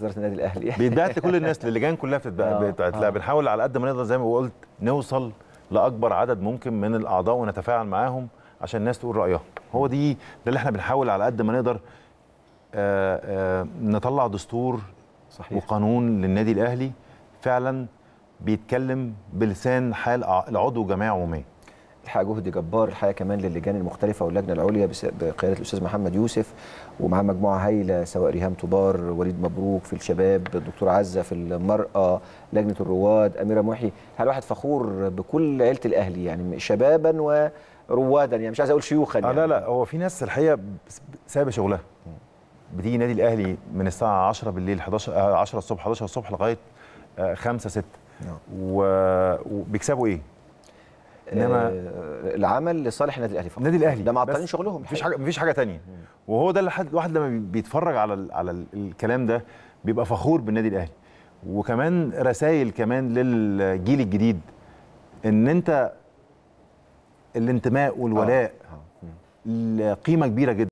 اداره النادي الاهلي بيتبعت لكل الناس للجان كلها بتتبعت آه، لا آه. بنحاول على قد ما نقدر زي ما قلت نوصل لاكبر عدد ممكن من الاعضاء ونتفاعل معاهم عشان الناس تقول رايها هو دي ده اللي احنا بنحاول على قد ما نقدر آآ آه، آآ نطلع دستور صحيح. وقانون للنادي الاهلي فعلا بيتكلم بلسان حال العضو جماعه عموميه الحقيقه جهد جبار الحقيقه كمان للجان المختلفه واللجنه العليا بقياده الاستاذ محمد يوسف ومعاه مجموعه هايله سواء ريهام طبار وليد مبروك في الشباب الدكتور عزه في المراه لجنه الرواد اميره محي هل واحد فخور بكل عيله الاهلي يعني شبابا وروادا يعني مش عايز اقول شيوخا آه، يعني. لا لا هو في ناس الحقيقه سايبه شغلها بتيجي نادي الاهلي من الساعه 10 بالليل 11 10 آه، الصبح 11 الصبح لغايه 5 آه، 6 نعم. وبيكسبوا ايه انما آه، العمل لصالح النادي الاهلي فقط النادي الاهلي ده معطلين شغلهم مفيش حاجه مفيش حاجه ثانيه وهو ده الواحد لما بيتفرج على على الكلام ده بيبقى فخور بالنادي الاهلي وكمان رسائل كمان للجيل الجديد ان انت الانتماء والولاء آه. آه. قيمه كبيره جدا